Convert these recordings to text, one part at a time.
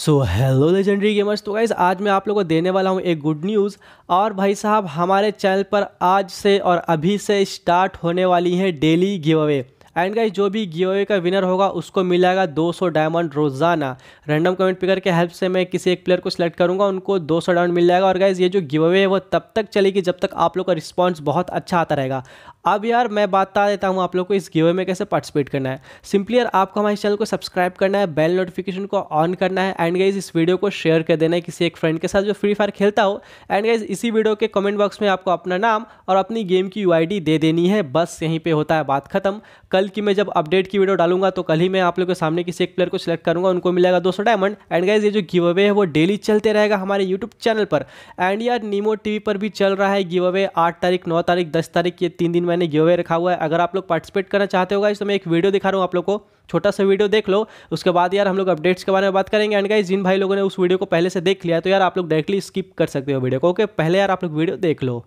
सो hello legendary gamers तो guys आज मैं आप लोगों को देने वाला हूँ एक गुड न्यूज़ और भाई साहब हमारे चैनल पर आज से और अभी से स्टार्ट होने वाली हैं daily give away and guys जो भी अवे का विनर होगा उसको मिलेगा 200 डायमंड रोजाना रैंडम कमेंट पिकर के हेल्प से मैं किसी एक प्लेयर को सिलेक्ट करूंगा उनको 200 डायमंड मिल जाएगा और गाइज ये जो अवे है वो तब तक चलेगी जब तक आप लोग का रिस्पॉन्स बहुत अच्छा आता रहेगा अब यार मैं बता देता हूँ आप लोग को इस गियोए में कैसे पार्टिसिपेट करना है सिंपली यार आपको हमारे चैनल को सब्सक्राइब करना है बेल नोटिफिकेशन को ऑन करना है एंड गाइज इस वीडियो को शेयर कर देना है किसी एक फ्रेंड के साथ जो फ्री फायर खेलता हो एंड गाइज इसी वीडियो के कमेंट बॉक्स में आपको अपना नाम और अपनी गेम की यू दे देनी है बस यहीं पर होता है बात खत्म कल कल की मैं जब अपडेट की वीडियो डालूंगा तो कल ही मैं आप लोगों के सामने किसी एक प्लेयर को सिलेक्ट करूंगा उनको मिलेगा 200 डायमंड एंड गाइज ये जो गिव अवे है वो डेली चलते रहेगा हमारे यूट्यूब चैनल पर एंड यार नीमो टीवी पर भी चल रहा है गिव अवे आठ तारीख नौ तारीख दस तारीख ये तीन दिन मैंने गिव अवे रखा हुआ है अगर आप लोग पार्टिसिपेट करना चाहते होगा तो मैं एक वीडियो दिखा रहा हूँ आप लोग को छोटा सा वीडियो देख लो उसके बाद यार हम लोग अपडेट्स के बारे में बात करेंगे एंड गाइज जिन भाई लोगों ने उस वीडियो को पहले से देख लिया तो यार आप लोग डायरेक्टली स्किप कर सकते हो वीडियो को ओके पहले यार आप लोग वीडियो देख लो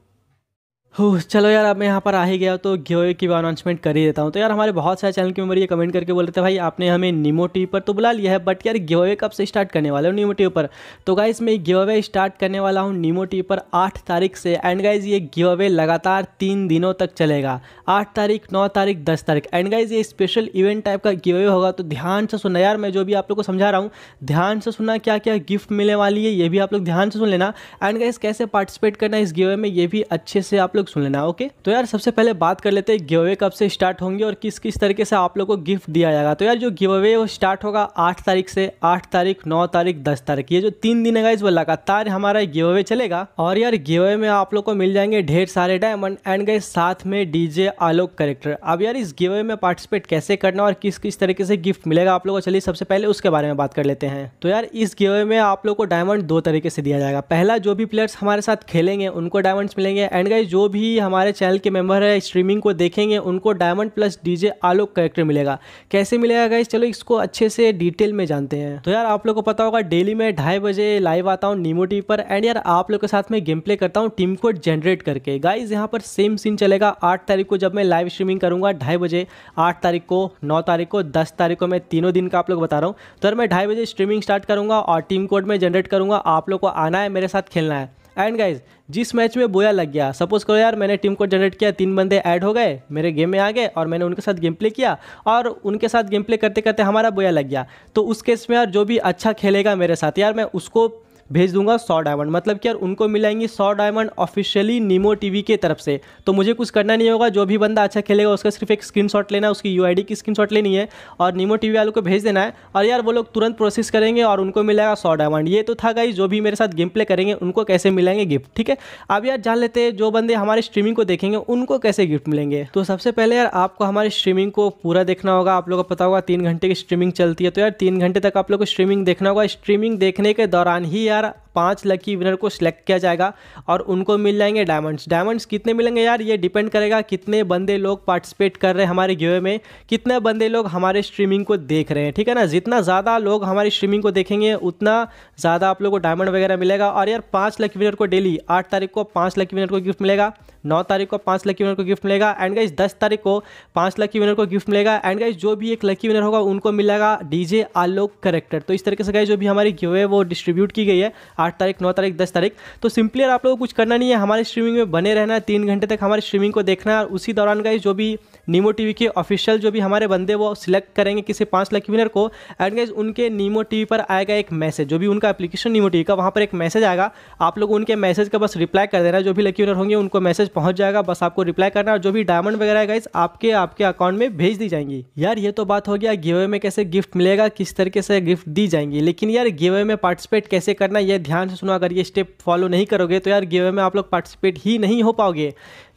हो चलो यार अब मैं यहाँ पर आ ही गया तो घियोए की भी अनाउंसमेंट कर ही देता हूँ तो यार हमारे बहुत सारे चैनल के मेम्बर ये कमेंट करके बोल रहे थे भाई आपने हमें निमो टी पर तो बुला लिया है बट यार घियोए कब से स्टार्ट करने वाले हूँ निमो टी पर तो गाइज मैं घियोवे स्टार्ट करने वाला हूँ निमो टी पर आठ तारीख से एंड गाइज ये घियोवे लगातार तीन दिनों तक चलेगा आठ तारीख नौ तारीख दस तारीख एंड गाइज ये स्पेशल इवेंट टाइप का घियोवे होगा तो ध्यान से सुनना यार मैं जो भी आप लोग को समझा रहा हूँ ध्यान से सुनना क्या क्या गिफ्ट मिलने वाली है ये भी आप लोग ध्यान से सुन लेना एंड गाइज कैसे पार्टिसिपेट करना इस घियोवे में ये भी अच्छे से आप लोग लोग सुन लेना ओके तो यार सबसे पहले बात कर लेते हैं गिव अवे कब से स्टार्ट होंगे और किस किस तरीके से आप लोग को गिफ्ट दिया जाएगा तो यार जो गिव अवे वो स्टार्ट होगा आठ तारीख से आठ तारीख नौ तारीख दस तारीख ये जो तीन दिन है वो लगातार हमारा गिव अवे चलेगा और यार गिव अवे में आप लोग को मिल जाएंगे ढेर सारे डायमंड एंड गए साथ में डीजे आलोक करेक्टर अब यार इस गिव अवे में पार्टिसिपेट कैसे करना और किस किस तरीके से गिफ्ट मिलेगा आप लोग को चलिए सबसे पहले उसके बारे में बात कर लेते हैं तो यार इस गिव अवे में आप लोग को डायमंड दो तरीके से दिया जाएगा पहला जो भी प्लेयर्स हमारे साथ खेलेंगे उनको डायमंड्स मिलेंगे एंड गए जो भी हमारे चैनल के मेंबर है स्ट्रीमिंग को देखेंगे उनको diamond plus DJ Alok character मिलेगा कैसे मिलेगा गाइज चलो इसको अच्छे से डिटेल में जानते हैं तो यार आप लोग को पता होगा डेली मैं ढाई बजे लाइव आता हूँ नीमो टीवी पर एंड यार आप लोग के साथ में गेम प्ले करता हूँ टीम कोड जनरेट करके गाइज यहाँ पर सेम सीन चलेगा आठ तारीख को जब मैं लाइव स्ट्रीमिंग करूंगा ढाई बजे आठ तारीख को नौ तारीख को दस तारीख को मैं तीनों दिन का आप लोग बता रहा हूँ तो यार मैं ढाई बजे स्ट्रीमिंग स्टार्ट करूँगा और टीम कोड में जनरेट करूंगा आप लोग को आना है मेरे साथ खेलना है एंड गाइज जिस मैच में बोया लग गया सपोज करो यार मैंने टीम को जनरेट किया तीन बंदे ऐड हो गए मेरे गेम में आ गए और मैंने उनके साथ गेम प्ले किया और उनके साथ गेम प्ले करते करते हमारा बोया लग गया तो उस केस में यार जो भी अच्छा खेलेगा मेरे साथ यार मैं उसको भेज दूंगा सौ डायमंड मतलब कि यार उनको मिलाएंगी सौ डायमंड ऑफिशियली नीमो टीवी की तरफ से तो मुझे कुछ करना नहीं होगा जो भी बंदा अच्छा खेलेगा उसका सिर्फ एक स्क्रीन लेना है उसकी यू की स्क्रीन लेनी है और नीमो टी वालों को भेज देना है और यार वो लोग तुरंत प्रोसेस करेंगे और उनको मिलेगा सौ डायमंड ये तो था गाई जो भी मेरे साथ गेम प्ले करेंगे उनको कैसे मिलेंगे गिफ्ट ठीक है अब यार जान लेते हैं जो बंदे हमारे स्ट्रीमिंग को देखेंगे उनको कैसे गिफ्ट मिलेंगे तो सबसे पहले यार आपको हमारी स्ट्रीमिंग को पूरा देखना होगा आप लोगों को पता होगा तीन घंटे की स्ट्रीमिंग चलती है तो यार तीन घंटे तक आप लोग को स्ट्रीमिंग देखना होगा स्ट्रीमिंग देखने के दौरान ही यार chiara पांच लकी विनर को सिलेक्ट किया जाएगा और उनको मिल जाएंगे डायमंड्स डायमंड्स कितने मिलेंगे यार ये डिपेंड करेगा कितने बंदे लोग पार्टिसिपेट कर रहे हैं हमारे गेवे में कितने बंदे लोग हमारे स्ट्रीमिंग को देख रहे हैं ठीक है ना जितना ज़्यादा लोग हमारी स्ट्रीमिंग को देखेंगे उतना ज़्यादा आप लोग को डायमंड वगैरह मिलेगा और यार पाँच लकी विनर को डेली आठ तारीख को पाँच लकी विनर को गिफ्ट मिलेगा नौ तारीख को पाँच लकी विनर को गिफ्ट मिलेगा एंड गाइज दस तारीख को पाँच लकी विनर को गिफ्ट मिलेगा एंड गाइज जो भी एक लकी विनर होगा उनको मिलेगा डीजे आलोक करेक्टर तो इस तरीके से गाइज जो भी हमारी गिवे वो डिस्ट्रीब्यूट की गई है आठ तारीख नौ तारीख दस तारीख तो सिंपली आप लोगों को कुछ करना नहीं है हमारे स्ट्रीमिंग में बने रहना है तीन घंटे तक हमारे स्ट्रीमिंग को देखना है उसी दौरान गाइज जो भी नीमो टीवी के ऑफिशियल जो भी हमारे बंदे वो सिलेक्ट करेंगे किसी पाँच लाख विनर को एंड गाइज उनके नीमो टीवी पर आएगा एक मैसेज जो भी उनका एप्लीकेशन नीमो टीवी का वहाँ पर एक मैसेज आएगा आप लोग उनके मैसेज का बस रिप्लाई कर देना जो भी लकी विनर होंगे उनको मैसेज पहुँच जाएगा बस आपको रिप्लाई करना और जो भी डायमंड वगैरह है गाइज आपके आपके अकाउंट में भेज दी जाएंगी यार ये तो बात हो गया गेवे में कैसे गिफ्ट मिलेगा किस तरीके से गिफ्ट दी जाएंगी लेकिन यार गेवे में पार्टिसिपेट कैसे करना यह ध्यान ध्यान से सुनो अगर ये स्टेप फॉलो नहीं करोगे तो यार गेम में आप लोग पार्टिसिपेट ही नहीं हो पाओगे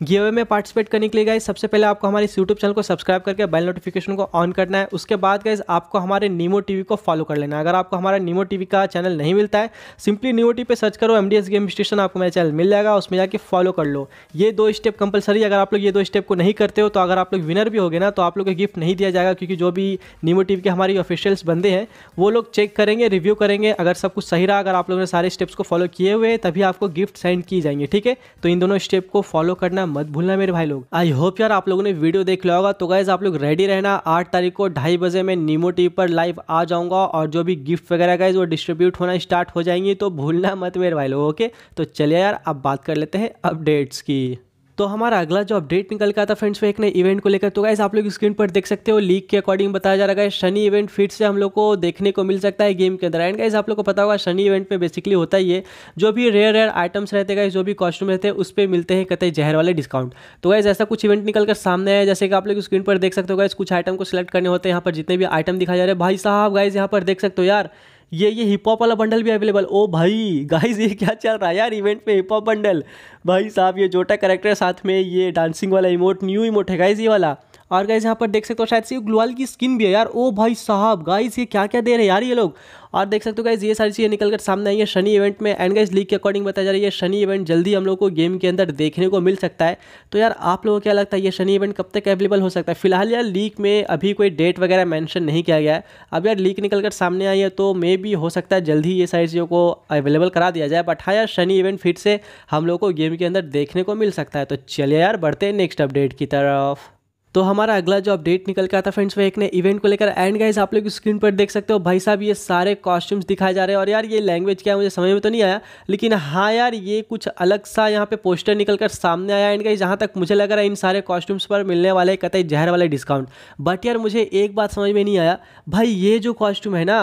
गिवे में पार्टिसिपेट करने के लिए गाइज सबसे पहले आपको हमारे यूट्यूब चैनल को सब्सक्राइब करके बेल नोटिफिकेशन को ऑन करना है उसके बाद गाइज आपको हमारे नीमो टीवी को फॉलो कर लेना है अगर आपको हमारा नीमो टीवी का चैनल नहीं मिलता है सिंपली नीमो टीवी पर सर्च करो एम गेम स्टेशन आपको मेरा चैनल मिल जाएगा उसमें जाके फॉलो कर लो ये दो स्टेप कंपलसरी अगर आप लोग ये दो स्टेप को नहीं करते हो तो अगर आप लोग विनर भी हो गए ना तो आप लोग को गिफ्ट नहीं दिया जाएगा क्योंकि जो भी नीमो टीवी के हमारी ऑफिशियल्स बंदे हैं वो लोग चेक करेंगे रिव्यू करेंगे अगर सब कुछ सही रहा अगर आप लोगों ने सारे स्टेप्स को फॉलो किए हुए तभी आपको गिफ्ट सेंड की जाएंगे ठीक है तो इन दोनों स्टेप को फॉलो करना करना मत भूलना मेरे भाई लोग आई होप यार आप लोगों ने वीडियो देख लिया होगा तो गाइज आप लोग रेडी रहना आठ तारीख को ढाई बजे में नीमो टीवी पर लाइव आ जाऊंगा और जो भी गिफ्ट वगैरह गाइज वो डिस्ट्रीब्यूट होना स्टार्ट हो जाएंगी तो भूलना मत मेरे भाई लोग ओके तो चलिए यार अब बात कर लेते हैं अपडेट्स की तो हमारा अगला जो अपडेट निकल का था फ्रेंड्स वो एक नए इवेंट को लेकर तो गाइस आप लोग स्क्रीन पर देख सकते हो लीग के अकॉर्डिंग बताया जा रहा है शनि इवेंट फिर से हम लोग को देखने को मिल सकता है गेम के अंदर एंड गाइस आप लोग को पता होगा शनि इवेंट में बेसिकली होता ही है जो भी रेयर रेयर आइटम्स रहते गाइज जो भी कॉस्ट्यूम रहते हैं उस पर मिलते हैं कतई जहर वाले डिस्काउंट तो गाइज ऐसा कुछ इवेंट निकल कर सामने आया जैसे कि आप लोग स्क्रीन पर देख सकते हो गाइज कुछ आइटम को सिलेक्ट करने होते हैं यहाँ पर जितने भी आइटम दिखाए जा रहे हैं भाई साहब गाइज यहाँ पर देख सकते हो यार ये ये हिप हॉप वाला बंडल भी अवेलेबल ओ भाई गाइस ये क्या चल रहा है यार इवेंट में हिप हॉप बंडल भाई साहब ये जोटा करेक्टर साथ में ये डांसिंग वाला इमोट न्यू इमोट है गाइस ये वाला और गाइज यहाँ पर देख सकते हो शायद से ग्लोअल की स्किन भी है यार ओ भाई साहब गाइज ये क्या क्या दे रहे हैं यार ये लोग और देख सकते हो गाइज ये सारी चीज़ें निकल कर सामने आई है शनि इवेंट में एंड गाइज लीग के अकॉर्डिंग बताया जा रहा है ये शनि इवेंट जल्दी हम लोग को गेम के अंदर देखने को मिल सकता है तो यार आप लोगों को क्या लगता है ये शनि इवेंट कब तक अवेलेबल हो सकता है फिलहाल यार लीक में अभी कोई डेट वगैरह मैंशन नहीं किया गया है अब यार लीक निकल कर सामने आई है तो मे भी हो सकता है जल्दी ये सारी चीज़ों को अवेलेबल करा दिया जाए बट हाँ यार शनि इवेंट फिर से हम लोग को गेम के अंदर देखने को मिल सकता है तो चलिए यार बढ़ते हैं नेक्स्ट अपडेट की तरफ तो हमारा अगला जो अपडेट निकल के आता फ्रेंड्स वो एक नए इवेंट को लेकर एंड गाइज आप लोग स्क्रीन पर देख सकते हो भाई साहब ये सारे कॉस्ट्यूम्स दिखाए जा रहे हैं और यार ये लैंग्वेज क्या है मुझे समझ में तो नहीं आया लेकिन हाँ यार ये कुछ अलग सा यहाँ पे पोस्टर निकल कर सामने आया एंड गाइज जहाँ तक मुझे लग रहा है इन सारे कॉस्ट्यूम्स पर मिलने वाले कतई जहर वाले डिस्काउंट बट यार मुझे एक बात समझ में नहीं आया भाई ये जो कॉस्ट्यूम है ना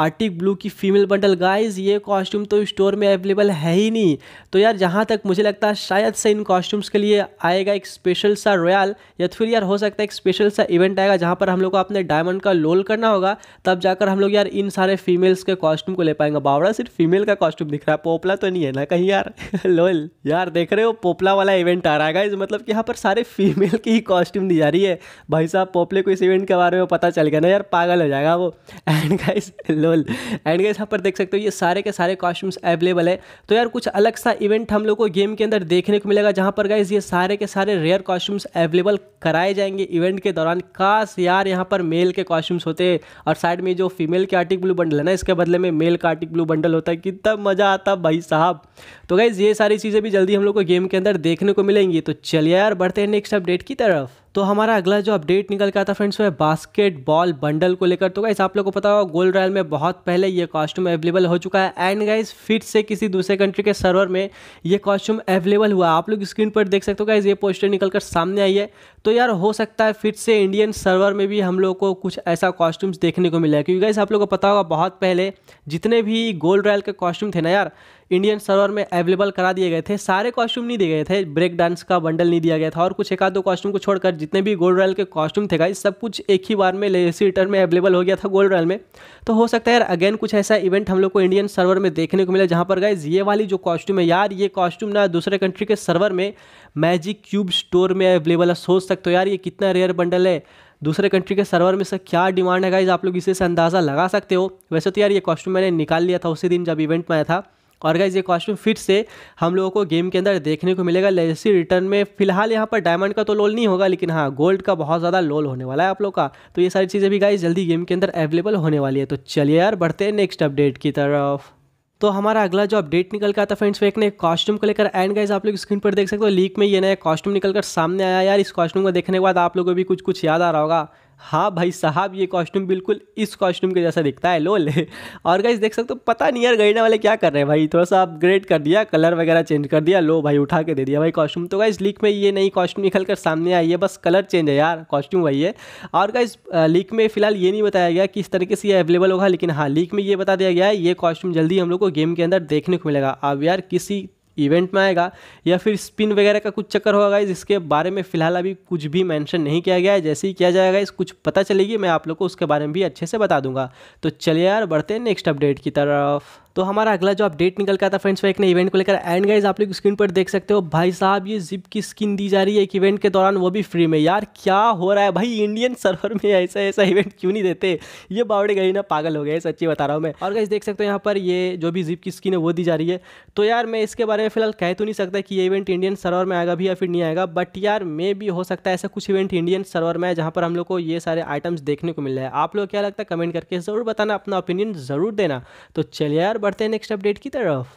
आर्टिक ब्लू की फीमेल बंडल गाइस ये कॉस्ट्यूम तो स्टोर में अवेलेबल है ही नहीं तो यार जहाँ तक मुझे लगता है शायद से इन कॉस्ट्यूम्स के लिए आएगा एक स्पेशल सा रॉयल या तो फिर यार हो सकता है एक स्पेशल सा इवेंट आएगा जहाँ पर हम लोग को अपने डायमंड का लोल करना होगा तब जाकर हम लोग यार इन सारे फीमेल्स के कॉस्ट्यूम को ले पाएंगे बावड़ा सिर्फ फीमेल का कॉस्ट्यूम दिख रहा है पोपला तो नहीं है ना कहीं यार लोल यार देख रहे हो पोपला वाला इवेंट आ रहा है गाइज मतलब कि यहाँ पर सारे फीमेल की ही कॉस्ट्यूम दी जा रही है भाई साहब पोपले को इस इवेंट के बारे में पता चल गया ना यार पागल हो जाएगा वो एंड गाइज लो लोल एंड गाइस यहाँ पर देख सकते हो ये सारे के सारे कॉस्ट्यूम्स अवेलेबल है तो यार कुछ अलग सा इवेंट हम लोग को गेम के अंदर देखने को मिलेगा जहाँ पर गैस ये सारे के सारे रेयर कॉस्ट्यूम्स अवेलेबल कराए जाएंगे इवेंट के दौरान खास यार यहाँ पर मेल के कॉस्ट्यूम्स होते हैं और साइड में जो फीमेल के आर्टिक ब्लू बंडल है ना इसके बदले में मेल का आर्टिक ब्लू बंडल होता है कितना मज़ा आता भाई साहब तो गैस ये सारी चीज़ें भी जल्दी हम लोग को गेम के अंदर देखने को मिलेंगी तो चलिए यार बढ़ते हैं नेक्स्ट अपडेट की तरफ तो हमारा अगला जो अपडेट निकल के आता फ्रेंड्स वो है बास्केट बॉल बंडल को लेकर तो गाइस आप लोग को पता होगा गोल्ड रॉयल में बहुत पहले ये कॉस्ट्यूम अवेलेबल हो चुका है एंड गाइस फिर से किसी दूसरे कंट्री के सर्वर में ये कॉस्ट्यूम अवेलेबल हुआ आप लोग स्क्रीन पर देख सकते हो गाइस ये पोस्टर निकल कर सामने आई है तो यार हो सकता है फिर से इंडियन सर्वर में भी हम लोग को कुछ ऐसा कॉस्ट्यूम्स देखने को मिला है क्योंकि गाइस आप लोग को पता होगा बहुत पहले जितने भी गोल्ड रॉयल के कॉस्ट्यूम थे ना यार इंडियन सर्वर में अवेलेबल करा दिए गए थे सारे कॉस्ट्यूम नहीं दिए गए थे ब्रेक डांस का बंडल नहीं दिया गया था और कुछ एक आधो दो कॉस्ट्यूम को छोड़कर जितने भी गोल्ड रॉयल के कॉस्ट्यूम थे गाइस सब कुछ एक ही बार में लेसी रिटर्न में अवेलेबल हो गया था गोल्ड रॉयल में तो हो सकता है यार अगेन कुछ ऐसा इवेंट हम लोग को इंडियन सर्वर में देखने को मिला जहाँ पर गाइज ये वाली जो कॉस्ट्यूम है यार ये कॉस्ट्यूम ना दूसरे कंट्री के सर्वर में मैजिक क्यूब स्टोर में अवेलेबल है सोच सकते हो यार ये कितना रेयर बंडल है दूसरे कंट्री के सर्वर में इसका क्या डिमांड है गाइज आप लोग इसे से अंदाज़ा लगा सकते हो वैसे तो यार ये कॉस्ट्यूम मैंने निकाल लिया था उसी दिन जब इवेंट में आया था और गाइज ये कॉस्ट्यूम फिर से हम लोगों को गेम के अंदर देखने को मिलेगा लेजेसी रिटर्न में फिलहाल यहाँ पर डायमंड का तो लोल नहीं होगा लेकिन हाँ गोल्ड का बहुत ज़्यादा लोल होने वाला है आप लोग का तो ये सारी चीज़ें भी गाइज जल्दी गेम के अंदर अवेलेबल होने वाली है तो चलिए यार बढ़ते हैं नेक्स्ट अपडेट की तरफ तो हमारा अगला जो अपडेट निकल का था फ्रेंड्स वो एक नए कॉस्ट्यूम को लेकर एंड गाइज आप लोग स्क्रीन पर देख सकते हो लीक में ये नया कॉस्ट्यूम निकल कर सामने आया यार इस कॉस्ट्यूम को देखने के बाद आप लोगों को भी कुछ कुछ याद आ रहा होगा हाँ भाई साहब ये कॉस्ट्यूम बिल्कुल इस कॉस्ट्यूम के जैसा दिखता है लोल और गाइज देख सकते हो पता नहीं यार गरीना वाले क्या कर रहे हैं भाई थोड़ा सा अपग्रेड कर दिया कलर वगैरह चेंज कर दिया लो भाई उठा के दे दिया भाई कॉस्ट्यूम तो गाइज लीक में ये नई कॉस्ट्यूम निकल कर सामने आई है बस कलर चेंज है यार कॉस्ट्यूम वही है और गाइज लीक में फिलहाल ये नहीं बताया गया किस तरीके से ये अवेलेबल होगा लेकिन हाँ लीक में ये बता दिया गया है ये कॉस्ट्यूम जल्दी हम लोग को गेम के अंदर देखने को मिलेगा अब यार किसी इवेंट में आएगा या फिर स्पिन वगैरह का कुछ चक्कर होगा गाइज इसके बारे में फिलहाल अभी कुछ भी मेंशन नहीं किया गया है जैसे ही किया जाएगा इस कुछ पता चलेगी मैं आप लोग को उसके बारे में भी अच्छे से बता दूंगा तो चलिए यार बढ़ते हैं नेक्स्ट अपडेट की तरफ तो हमारा अगला जो अपडेट निकल का था फ्रेंड्स वो एक नए इवेंट को लेकर एंड गाइज आप लोग स्क्रीन पर देख सकते हो भाई साहब ये जिप की स्किन दी जा रही है एक इवेंट के दौरान वो भी फ्री में यार क्या हो रहा है भाई इंडियन सर्वर में ऐसा ऐसा इवेंट क्यों नहीं देते ये बावड़े गई ना पागल हो गए सच्ची बता रहा हूँ मैं और गाइज देख सकते हो यहाँ पर ये जो भी जिप की स्किन है वो दी जा रही है तो यार मैं इसके बारे में फिलहाल कह तो नहीं सकता कि ये इवेंट इंडियन सर्वर में आएगा भी या फिर नहीं आएगा बट यार मे भी हो सकता है ऐसा कुछ इवेंट इंडियन सर्वर में है जहाँ पर हम लोग को ये सारे आइटम्स देखने को मिल रहे हैं आप लोग क्या लगता है कमेंट करके ज़रूर बताना अपना ओपिनियन ज़रूर देना तो चलिए यार बढ़ते हैं नेक्स्ट अपडेट की तरफ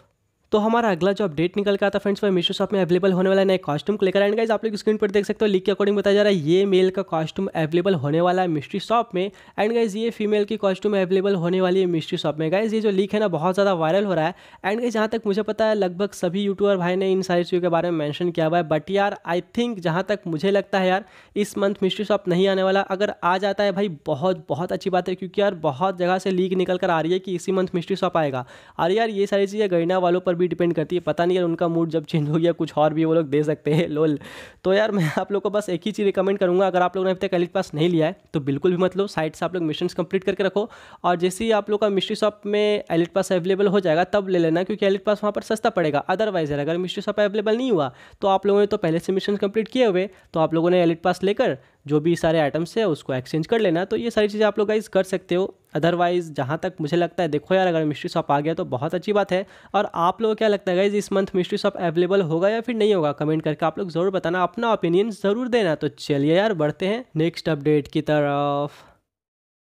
तो हमारा अगला जो अपडेट निकल का था फ्रेंड्स वो मीशो शॉप में अवेलेबल होने वाला नया कॉस्ट्यूम को लेकर एंड गाइज आप लोग स्क्रीन पर देख सकते हो लिख के अकॉर्डिंग बताया जा रहा है ये मेल का कॉस्ट्यूम अवेलेबल होने वाला है मिस्ट्री शॉप में एंड गाइज ये फीमेल की कॉस्ट्यूम अवेलेबल होने वाली है मिस्ट्री शॉप में गाइज ये जो लीक है ना बहुत ज़्यादा वायरल हो रहा है एंड गाइज जहाँ तक मुझे पता है लगभग सभी यूट्यूबर भाई ने इन सारी चीज़ों के बारे में मैंशन किया हुआ है बट यार आई थिंक जहाँ तक मुझे लगता है यार इस मंथ मिस्ट्री शॉप नहीं आने वाला अगर आ जाता है भाई बहुत बहुत अच्छी बात है क्योंकि यार बहुत जगह से लीक निकल कर आ रही है कि इसी मंथ मिस्ट्री शॉप आएगा और यार ये सारी चीज़ें गरीना वालों पर भी भी डिपेंड करती है पता नहीं यार उनका मूड जब चेंज हो गया कुछ और भी वो लोग दे सकते हैं लोल तो यार मैं आप लोग को बस एक ही चीज़ रिकमेंड करूँगा अगर आप लोगों ने अभी तक एलिट पास नहीं लिया है तो बिल्कुल भी मतलब साइड से आप लोग मिशन कंप्लीट करके रखो और जैसे ही आप लोग का मिस्ट्री शॉप में एलिट पास अवेलेबल हो जाएगा तब ले लेना क्योंकि एलिट पास वहाँ पर सस्ता पड़ेगा अदरवाइज यार अगर मिस्ट्री शॉप अवेलेबल नहीं हुआ तो आप लोगों ने तो पहले से मिशन कंप्लीट किए हुए तो आप लोगों ने एलिट पास लेकर जो भी सारे आइटम्स है उसको एक्सचेंज कर लेना तो ये सारी चीज़ें आप लोग गाइज कर सकते हो अदरवाइज़ जहाँ तक मुझे लगता है देखो यार अगर मिस्ट्री शॉप आ गया तो बहुत अच्छी बात है और आप लोगों को क्या लगता है गाइज इस मंथ मिस्ट्री शॉप अवेलेबल होगा या फिर नहीं होगा कमेंट करके आप लोग ज़रूर बताना अपना ओपिनियन ज़रूर देना तो चलिए यार बढ़ते हैं नेक्स्ट अपडेट की तरफ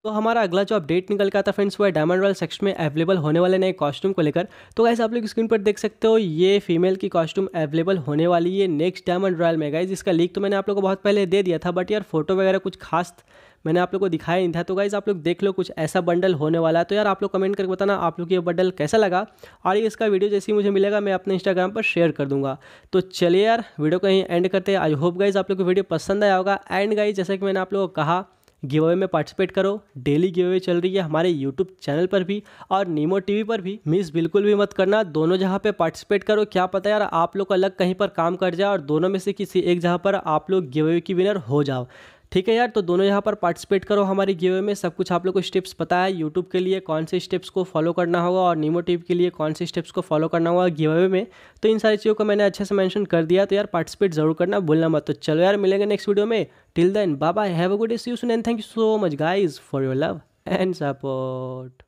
तो हमारा अगला जो अपडेट निकल का था फ्रेंड्स वो है डायमंड रॉयल सेक्शन में अवेलेबल होने वाले नए कॉस्ट्यूम को लेकर तो गाइज आप लोग स्क्रीन पर देख सकते हो ये फीमेल की कॉस्ट्यूम अवेलेबल होने वाली है नेक्स्ट डायमंड रॉयल में गाइज इसका लीक तो मैंने आप लोग को बहुत पहले दे दिया था बट यार फोटो वगैरह कुछ खास मैंने आप लोग को दिखाया नहीं था तो गाइज़ आप लोग देख लो कुछ ऐसा बंडल होने वाला है तो यार आप लोग कमेंट करके बताना आप लोग ये बंडल कैसा लगा और ये इसका वीडियो जैसे ही मुझे मिलेगा मैं अपने इंस्टाग्राम पर शेयर कर दूंगा तो चलिए यार वीडियो को यहीं एंड करते हैं आई होप गाइज़ आप लोग को वीडियो पसंद आया होगा एंड गाइज जैसा कि मैंने आप लोग को कहा गिव अवे में पार्टिसिपेट करो डेली गिव अवे चल रही है हमारे यूट्यूब चैनल पर भी और नीमो टीवी पर भी मिस बिल्कुल भी मत करना दोनों जगह पे पार्टिसिपेट करो क्या पता यार आप लोग अलग कहीं पर काम कर जाए और दोनों में से किसी एक जगह पर आप लोग गिव अवे की विनर हो जाओ ठीक है यार तो दोनों यहाँ पर पार्टिसिपेट करो हमारे गिवे में सब कुछ आप लोग को स्टेप्स पता है यूट्यूब के लिए कौन से स्टेप्स को फॉलो करना होगा और नीमो टीप के लिए कौन से स्टेप्स को फॉलो करना होगा गिवे में तो इन सारी चीज़ों को मैंने अच्छे से मैंशन कर दिया तो यार पार्टिसिपेट जरूर करना बोलना मत तो चलो यार मिलेंगे नेक्स्ट वीडियो में till then bye have a good see you soon and thank you so much guys for your love and support